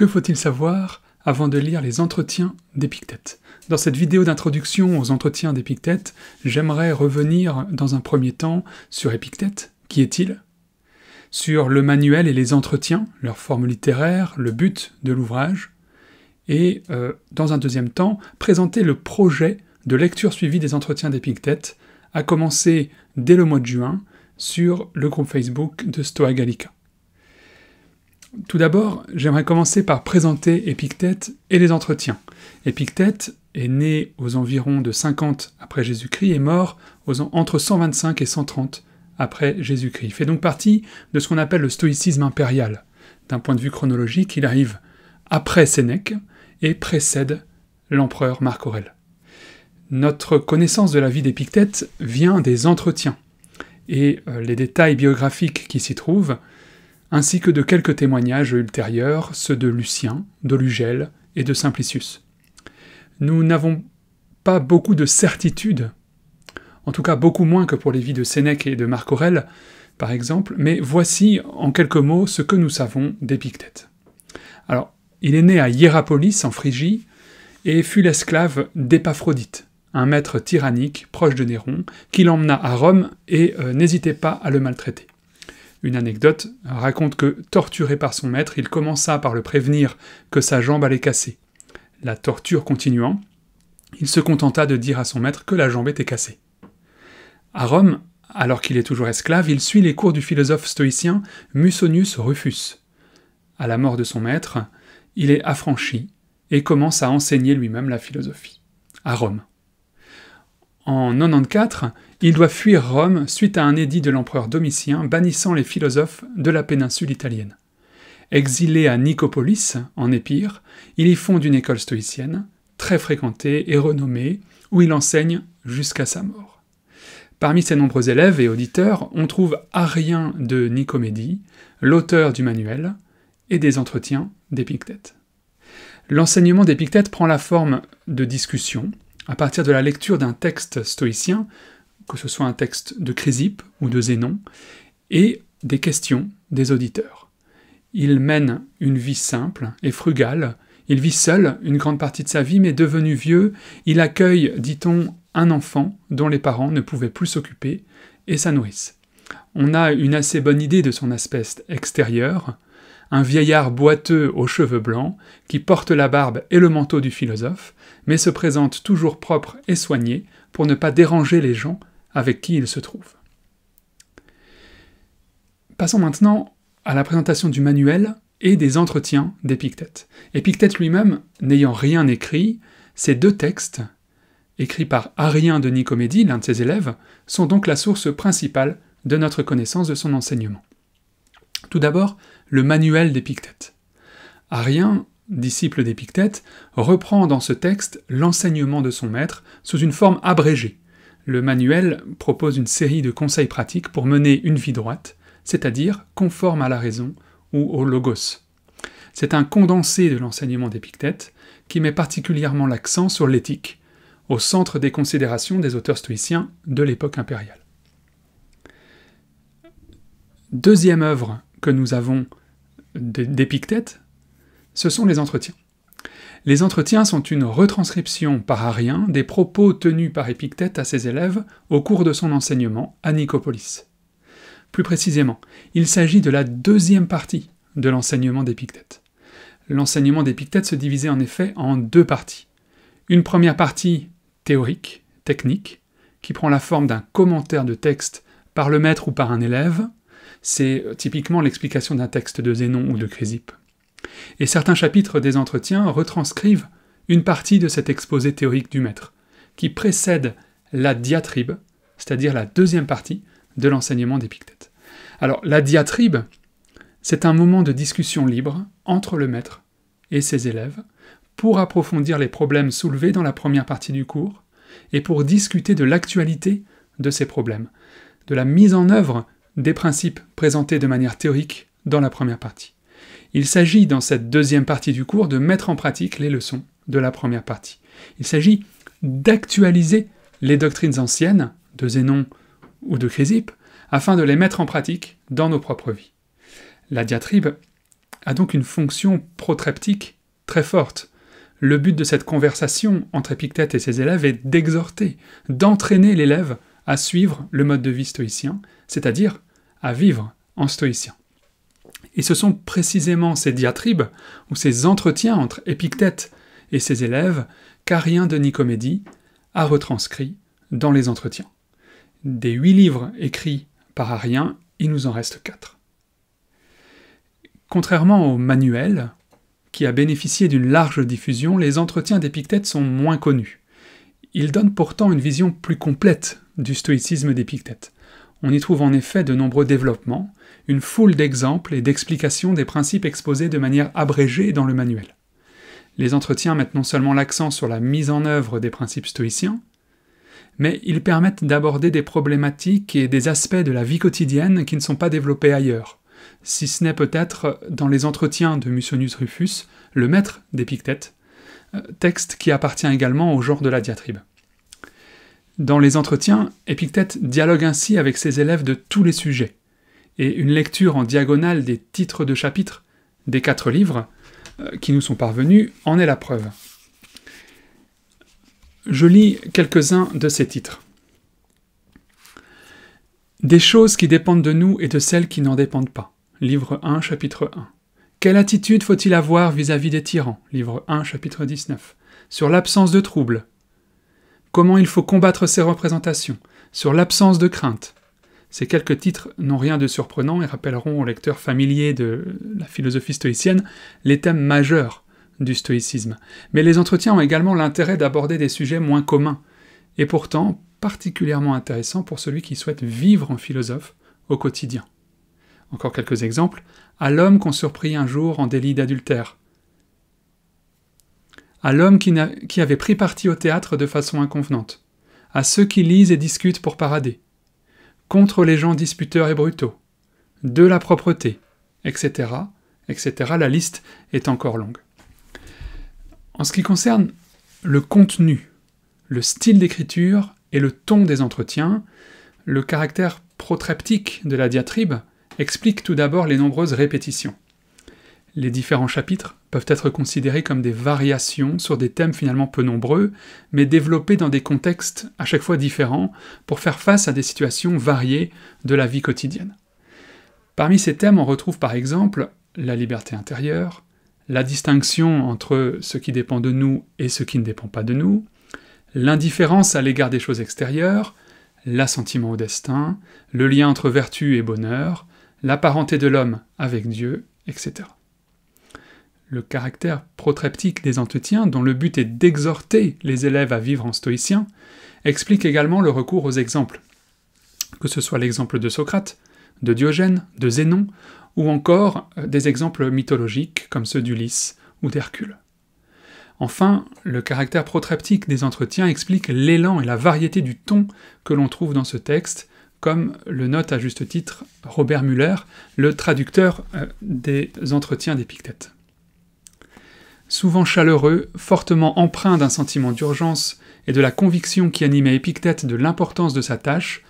Que faut-il savoir avant de lire les entretiens d'Épictète Dans cette vidéo d'introduction aux entretiens d'Épictète, j'aimerais revenir dans un premier temps sur Épictète, qui est-il Sur le manuel et les entretiens, leur forme littéraire, le but de l'ouvrage, et euh, dans un deuxième temps, présenter le projet de lecture suivie des entretiens d'Épictète, à commencer dès le mois de juin sur le groupe Facebook de Stoa Gallica. Tout d'abord, j'aimerais commencer par présenter Épictète et les entretiens. Épictète est né aux environs de 50 après Jésus-Christ et mort entre 125 et 130 après Jésus-Christ. Il fait donc partie de ce qu'on appelle le stoïcisme impérial. D'un point de vue chronologique, il arrive après Sénèque et précède l'empereur Marc Aurèle. Notre connaissance de la vie d'Épictète vient des entretiens, et euh, les détails biographiques qui s'y trouvent ainsi que de quelques témoignages ultérieurs, ceux de Lucien, de Lugel et de Simplicius. Nous n'avons pas beaucoup de certitudes, en tout cas beaucoup moins que pour les vies de Sénèque et de Marc aurel par exemple, mais voici en quelques mots ce que nous savons d'Épictète. Alors, il est né à Hierapolis, en Phrygie, et fut l'esclave d'Épaphrodite, un maître tyrannique proche de Néron, qui l'emmena à Rome et euh, n'hésitait pas à le maltraiter. Une anecdote raconte que, torturé par son maître, il commença par le prévenir que sa jambe allait casser. La torture continuant, il se contenta de dire à son maître que la jambe était cassée. À Rome, alors qu'il est toujours esclave, il suit les cours du philosophe stoïcien Musonius Rufus. À la mort de son maître, il est affranchi et commence à enseigner lui-même la philosophie, à Rome. En 94, il doit fuir Rome suite à un édit de l'empereur Domitien bannissant les philosophes de la péninsule italienne. Exilé à Nicopolis, en Épire, il y fonde une école stoïcienne, très fréquentée et renommée, où il enseigne jusqu'à sa mort. Parmi ses nombreux élèves et auditeurs, on trouve Arien de Nicomédie, l'auteur du manuel, et des entretiens d'Épictète. L'enseignement d'Épictète prend la forme de discussions, à partir de la lecture d'un texte stoïcien, que ce soit un texte de Chrysippe ou de Zénon, et des questions des auditeurs. Il mène une vie simple et frugale, il vit seul une grande partie de sa vie, mais devenu vieux, il accueille, dit-on, un enfant dont les parents ne pouvaient plus s'occuper, et sa nourrice. On a une assez bonne idée de son aspect extérieur, un vieillard boiteux aux cheveux blancs, qui porte la barbe et le manteau du philosophe, mais se présente toujours propre et soigné pour ne pas déranger les gens avec qui il se trouve. Passons maintenant à la présentation du manuel et des entretiens d'Épictète. Épictète lui-même, n'ayant rien écrit, ces deux textes, écrits par Arien de Nicomédie, l'un de ses élèves, sont donc la source principale de notre connaissance de son enseignement. Tout d'abord, le manuel d'Épictète. Arien, disciple d'Épictète, reprend dans ce texte l'enseignement de son maître sous une forme abrégée. Le manuel propose une série de conseils pratiques pour mener une vie droite, c'est-à-dire conforme à la raison ou au logos. C'est un condensé de l'enseignement d'Épictète qui met particulièrement l'accent sur l'éthique, au centre des considérations des auteurs stoïciens de l'époque impériale. Deuxième œuvre que nous avons d'Épictète, ce sont les entretiens. Les entretiens sont une retranscription par Arien des propos tenus par Épictète à ses élèves au cours de son enseignement à Nicopolis. Plus précisément, il s'agit de la deuxième partie de l'enseignement d'Épictète. L'enseignement d'Épictète se divisait en effet en deux parties. Une première partie théorique, technique, qui prend la forme d'un commentaire de texte par le maître ou par un élève, c'est euh, typiquement l'explication d'un texte de Zénon ou de Chrysippe. Et certains chapitres des entretiens retranscrivent une partie de cet exposé théorique du maître, qui précède la diatribe, c'est-à-dire la deuxième partie de l'enseignement d'Épictète. Alors, la diatribe, c'est un moment de discussion libre entre le maître et ses élèves pour approfondir les problèmes soulevés dans la première partie du cours et pour discuter de l'actualité de ces problèmes, de la mise en œuvre des principes présentés de manière théorique dans la première partie. Il s'agit dans cette deuxième partie du cours de mettre en pratique les leçons de la première partie. Il s'agit d'actualiser les doctrines anciennes de Zénon ou de Chrysippe afin de les mettre en pratique dans nos propres vies. La diatribe a donc une fonction protreptique très forte. Le but de cette conversation entre Épictète et ses élèves est d'exhorter, d'entraîner l'élève à suivre le mode de vie stoïcien c'est-à-dire à vivre en stoïcien. Et ce sont précisément ces diatribes ou ces entretiens entre Épictète et ses élèves qu'Arien de Nicomédie a retranscrit dans les entretiens. Des huit livres écrits par Arien, il nous en reste quatre. Contrairement au manuel, qui a bénéficié d'une large diffusion, les entretiens d'Épictète sont moins connus. Ils donnent pourtant une vision plus complète du stoïcisme d'Épictète on y trouve en effet de nombreux développements, une foule d'exemples et d'explications des principes exposés de manière abrégée dans le manuel. Les entretiens mettent non seulement l'accent sur la mise en œuvre des principes stoïciens, mais ils permettent d'aborder des problématiques et des aspects de la vie quotidienne qui ne sont pas développés ailleurs, si ce n'est peut-être dans les entretiens de Musonius Rufus, le maître d'Épictète, euh, texte qui appartient également au genre de la diatribe. Dans les entretiens, Épictète dialogue ainsi avec ses élèves de tous les sujets, et une lecture en diagonale des titres de chapitres des quatre livres euh, qui nous sont parvenus en est la preuve. Je lis quelques-uns de ces titres. Des choses qui dépendent de nous et de celles qui n'en dépendent pas. Livre 1, chapitre 1. Quelle attitude faut-il avoir vis-à-vis -vis des tyrans Livre 1, chapitre 19. Sur l'absence de troubles. Comment il faut combattre ces représentations, sur l'absence de crainte. Ces quelques titres n'ont rien de surprenant et rappelleront aux lecteurs familiers de la philosophie stoïcienne les thèmes majeurs du stoïcisme. Mais les entretiens ont également l'intérêt d'aborder des sujets moins communs, et pourtant particulièrement intéressants pour celui qui souhaite vivre en philosophe au quotidien. Encore quelques exemples. À l'homme qu'on surprit un jour en délit d'adultère, à l'homme qui, avait pris parti au théâtre de façon inconvenante, à ceux qui lisent et discutent pour parader, contre les gens disputeurs et brutaux, de la propreté, etc., etc. La liste est encore longue. En ce qui concerne le contenu, le style d'écriture et le ton des entretiens, le caractère protreptique de la diatribe explique tout d'abord les nombreuses répétitions. Les différents chapitres peuvent être considérés comme des variations sur des thèmes finalement peu nombreux, mais développés dans des contextes à chaque fois différents pour faire face à des situations variées de la vie quotidienne. Parmi ces thèmes, on retrouve par exemple la liberté intérieure, la distinction entre ce qui dépend de nous et ce qui ne dépend pas de nous, l'indifférence à l'égard des choses extérieures, l'assentiment au destin, le lien entre vertu et bonheur, la parenté de l'homme avec Dieu, etc le caractère protreptique des entretiens, dont le but est d'exhorter les élèves à vivre en stoïcien, explique également le recours aux exemples. Que ce soit l'exemple de Socrate, de Diogène, de Zénon, ou encore euh, des exemples mythologiques comme ceux d'Ulysse ou d'Hercule. Enfin, le caractère protreptique des entretiens explique l'élan et la variété du ton que l'on trouve dans ce texte, comme le note à juste titre Robert Muller, le traducteur euh, des entretiens d'Épictète souvent chaleureux, fortement empreint d'un sentiment d'urgence et de la conviction qui animait Épictète de l'importance de sa tâche,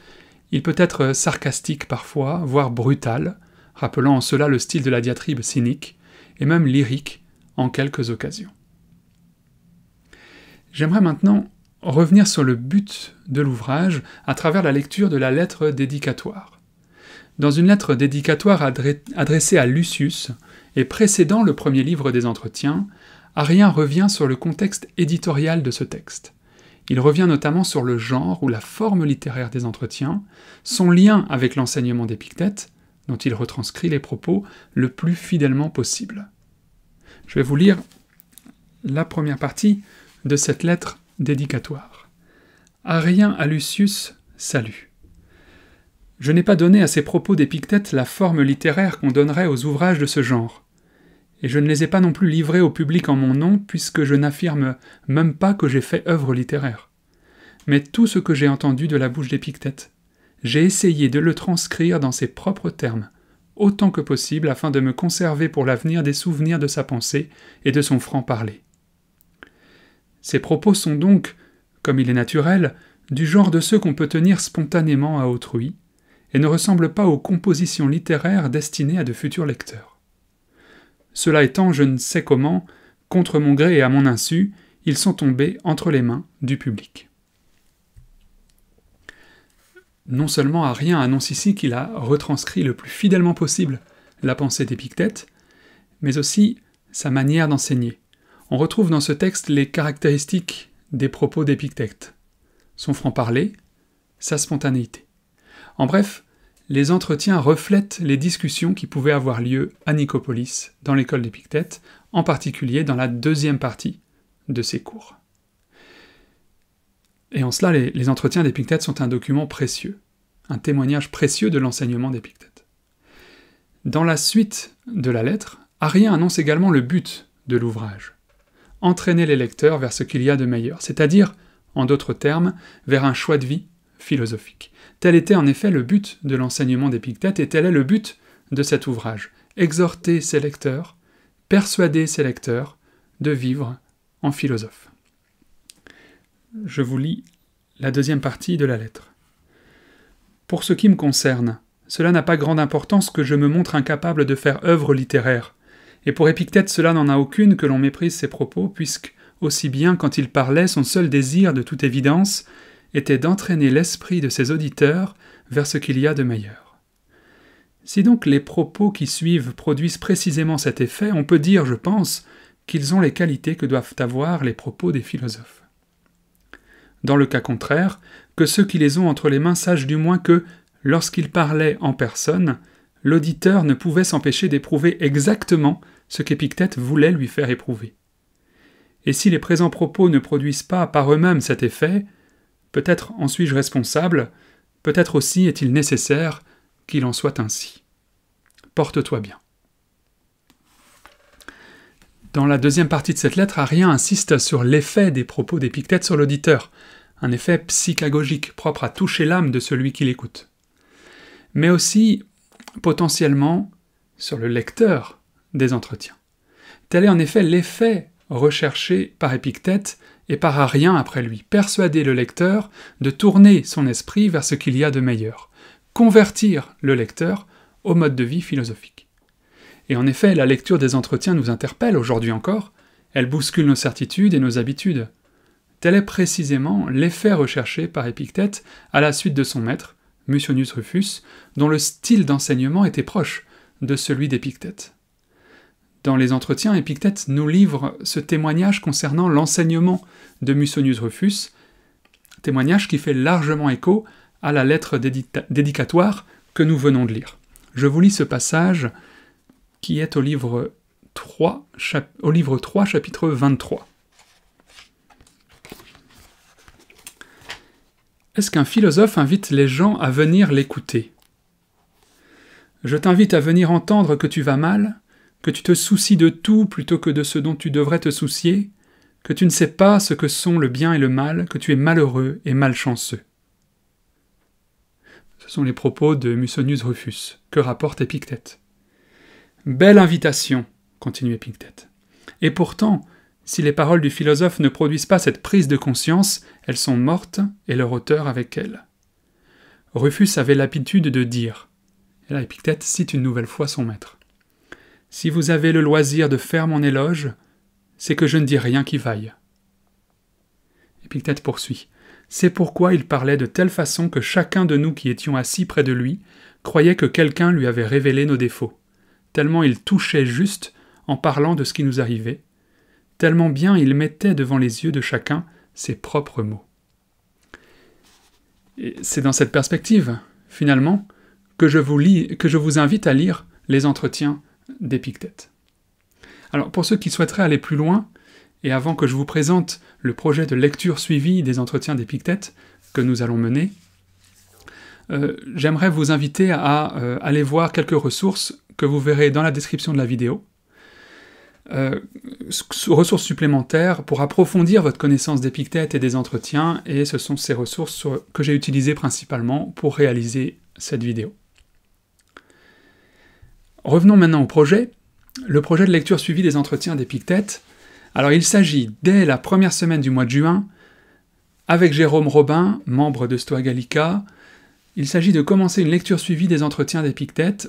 il peut être sarcastique parfois, voire brutal, rappelant en cela le style de la diatribe cynique, et même lyrique en quelques occasions. J'aimerais maintenant revenir sur le but de l'ouvrage à travers la lecture de la lettre dédicatoire. Dans une lettre dédicatoire adressée à Lucius et précédant le premier livre des entretiens, Arien revient sur le contexte éditorial de ce texte. Il revient notamment sur le genre ou la forme littéraire des entretiens, son lien avec l'enseignement d'Épictète, dont il retranscrit les propos le plus fidèlement possible. Je vais vous lire la première partie de cette lettre dédicatoire. Arien à Lucius, salut. Je n'ai pas donné à ces propos d'Épictète la forme littéraire qu'on donnerait aux ouvrages de ce genre et je ne les ai pas non plus livrés au public en mon nom, puisque je n'affirme même pas que j'ai fait œuvre littéraire. Mais tout ce que j'ai entendu de la bouche d'Épictète, j'ai essayé de le transcrire dans ses propres termes, autant que possible afin de me conserver pour l'avenir des souvenirs de sa pensée et de son franc-parler. Ces propos sont donc, comme il est naturel, du genre de ceux qu'on peut tenir spontanément à autrui, et ne ressemblent pas aux compositions littéraires destinées à de futurs lecteurs. Cela étant, je ne sais comment, contre mon gré et à mon insu, ils sont tombés entre les mains du public. Non seulement Arien annonce ici qu'il a retranscrit le plus fidèlement possible la pensée d'Épictète, mais aussi sa manière d'enseigner. On retrouve dans ce texte les caractéristiques des propos d'Épictète, son franc-parler, sa spontanéité. En bref, les entretiens reflètent les discussions qui pouvaient avoir lieu à Nicopolis, dans l'école d'Épictète, en particulier dans la deuxième partie de ses cours. Et en cela, les, entretiens d'Épictète sont un document précieux, un témoignage précieux de l'enseignement d'Épictète. Dans la suite de la lettre, Arien annonce également le but de l'ouvrage entraîner les lecteurs vers ce qu'il y a de meilleur, c'est-à-dire, en d'autres termes, vers un choix de vie philosophique. Tel était en effet le but de l'enseignement d'Épictète et tel est le but de cet ouvrage, exhorter ses lecteurs, persuader ses lecteurs de vivre en philosophe. Je vous lis la deuxième partie de la lettre. Pour ce qui me concerne, cela n'a pas grande importance que je me montre incapable de faire œuvre littéraire, et pour Épictète cela n'en a aucune que l'on méprise ses propos, puisque, aussi bien quand il parlait, son seul désir, de toute évidence, était d'entraîner l'esprit de ses auditeurs vers ce qu'il y a de meilleur. Si donc les propos qui suivent produisent précisément cet effet, on peut dire, je pense, qu'ils ont les qualités que doivent avoir les propos des philosophes. Dans le cas contraire, que ceux qui les ont entre les mains sachent du moins que, lorsqu'ils parlaient en personne, l'auditeur ne pouvait s'empêcher d'éprouver exactement ce qu'Épictète voulait lui faire éprouver. Et si les présents propos ne produisent pas par eux-mêmes cet effet, Peut-être en suis-je responsable, peut-être aussi est-il nécessaire qu'il en soit ainsi. Porte-toi bien. Dans la deuxième partie de cette lettre, Arien insiste sur l'effet des propos d'Épictète sur l'auditeur, un effet psychagogique propre à toucher l'âme de celui qui l'écoute, mais aussi potentiellement sur le lecteur des entretiens. Tel est en effet l'effet recherché par Épictète et par à rien après lui persuader le lecteur de tourner son esprit vers ce qu'il y a de meilleur, convertir le lecteur au mode de vie philosophique. Et en effet, la lecture des entretiens nous interpelle aujourd'hui encore, elle bouscule nos certitudes et nos habitudes. Tel est précisément l'effet recherché par Épictète à la suite de son maître, Mucianus Rufus, dont le style d'enseignement était proche de celui d'Épictète. Dans les entretiens, Épictète nous livre ce témoignage concernant l'enseignement de Musonius Rufus, témoignage qui fait largement écho à la lettre dédicatoire que nous venons de lire. Je vous lis ce passage qui est au livre 3, au livre 3 chapitre 23. Est-ce qu'un philosophe invite les gens à venir l'écouter Je t'invite à venir entendre que tu vas mal, que tu te soucies de tout plutôt que de ce dont tu devrais te soucier, que tu ne sais pas ce que sont le bien et le mal, que tu es malheureux et malchanceux. Ce sont les propos de Musonius Rufus, que rapporte Epictète. Belle invitation, continue Epictète. Et pourtant, si les paroles du philosophe ne produisent pas cette prise de conscience, elles sont mortes et leur auteur avec elles. Rufus avait l'habitude de dire, et là Epictète cite une nouvelle fois son maître, si vous avez le loisir de faire mon éloge, c'est que je ne dis rien qui vaille. Épictète poursuit. C'est pourquoi il parlait de telle façon que chacun de nous qui étions assis près de lui croyait que quelqu'un lui avait révélé nos défauts, tellement il touchait juste en parlant de ce qui nous arrivait, tellement bien il mettait devant les yeux de chacun ses propres mots. C'est dans cette perspective, finalement, que je, vous lis, que je vous invite à lire les entretiens d'Épictète. Alors pour ceux qui souhaiteraient aller plus loin, et avant que je vous présente le projet de lecture suivie des entretiens d'Épictète que nous allons mener, euh, j'aimerais vous inviter à euh, aller voir quelques ressources que vous verrez dans la description de la vidéo. Euh, ressources supplémentaires pour approfondir votre connaissance d'Épictète et des entretiens, et ce sont ces ressources que j'ai utilisées principalement pour réaliser cette vidéo. Revenons maintenant au projet. Le projet de lecture suivi des entretiens des Alors il s'agit, dès la première semaine du mois de juin, avec Jérôme Robin, membre de Stoa il s'agit de commencer une lecture suivie des entretiens des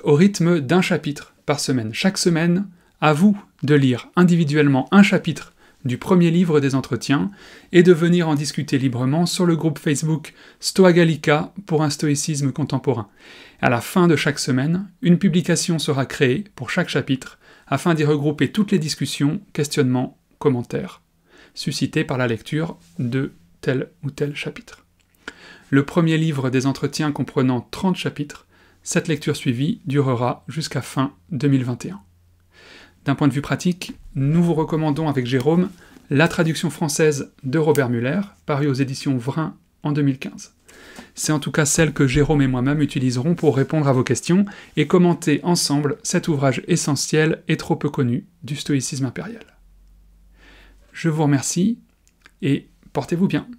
au rythme d'un chapitre par semaine. Chaque semaine, à vous de lire individuellement un chapitre du premier livre des entretiens et de venir en discuter librement sur le groupe Facebook Stoa pour un stoïcisme contemporain. À la fin de chaque semaine, une publication sera créée pour chaque chapitre afin d'y regrouper toutes les discussions, questionnements, commentaires suscités par la lecture de tel ou tel chapitre. Le premier livre des entretiens comprenant 30 chapitres, cette lecture suivie durera jusqu'à fin 2021. D'un point de vue pratique, nous vous recommandons avec Jérôme la traduction française de Robert Muller, parue aux éditions Vrin en 2015. C'est en tout cas celle que Jérôme et moi-même utiliserons pour répondre à vos questions et commenter ensemble cet ouvrage essentiel et trop peu connu du stoïcisme impérial. Je vous remercie et portez-vous bien.